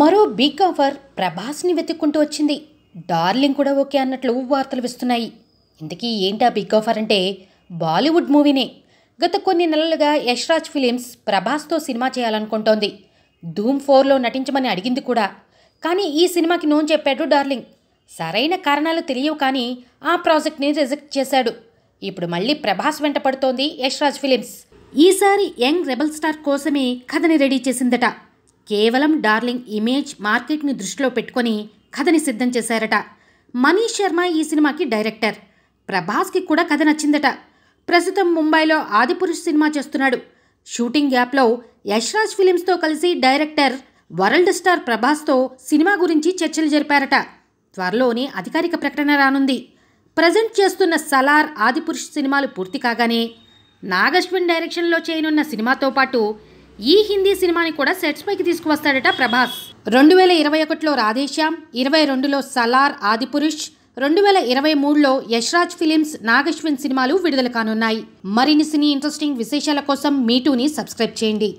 మరో big offer ప్రభాస్ని వెతుక్కుంటూ వచ్చింది డార్లింగ్ కూడా ఓకే అన్నట్లు వార్తలు వస్తున్నాయి ఇంతకీ ఏంటి ఆ బిగ్ ఆఫర్ అంటే బాలీవుడ్ మూవీనే గత కొన్ని నెలలుగా యశ్రాజ్ ఫిలిమ్స్ ప్రభాస్తో సినిమా చేయాలనుకుంటోంది ధూమ్ ఫోర్లో నటించమని అడిగింది కూడా కానీ ఈ సినిమాకి నోన్ చెప్పాడు డార్లింగ్ సరైన కారణాలు తెలియవు కానీ ఆ ప్రాజెక్ట్ని రిజెక్ట్ చేశాడు ఇప్పుడు మళ్ళీ ప్రభాస్ వెంట పడుతోంది యశ్రాజ్ ఫిలిమ్స్ ఈసారి యంగ్ రెబల్ స్టార్ కోసమే కథని రెడీ చేసిందట కేవలం డార్లింగ్ ఇమేజ్ మార్కెట్ని దృష్టిలో పెట్టుకొని కథని సిద్ధం చేశారట మనీష్ శర్మ ఈ సినిమాకి డైరెక్టర్ ప్రభాస్కి కూడా కథ నచ్చిందట ప్రస్తుతం ముంబైలో ఆదిపురుష్ సినిమా చేస్తున్నాడు షూటింగ్ గ్యాప్లో యశ్రాజ్ ఫిలిమ్స్తో కలిసి డైరెక్టర్ వరల్డ్ స్టార్ ప్రభాస్తో సినిమా గురించి చర్చలు జరిపారట త్వరలోనే అధికారిక ప్రకటన రానుంది ప్రజెంట్ చేస్తున్న సలార్ ఆదిపురుష్ సినిమాలు పూర్తి కాగానే నాగశ్విన్ డైరెక్షన్లో చేయనున్న సినిమాతో పాటు ఈ హిందీ సినిమాని కూడా సెట్స్ పైకి తీసుకువస్తాడట ప్రభాస్ రెండు వేల ఇరవై ఒకటిలో రాధేశ్యామ్ ఇరవై రెండులో సలార్ ఆదిపురుష్ రెండు వేల ఇరవై మూడులో యశ్రాజ్ ఫిలిమ్స్ నాగశ్విన్ సినిమాలు విడుదల కానున్నాయి మరిన్ని సినీ ఇంట్రెస్టింగ్ విశేషాల కోసం మీటూని సబ్స్క్రైబ్ చేయండి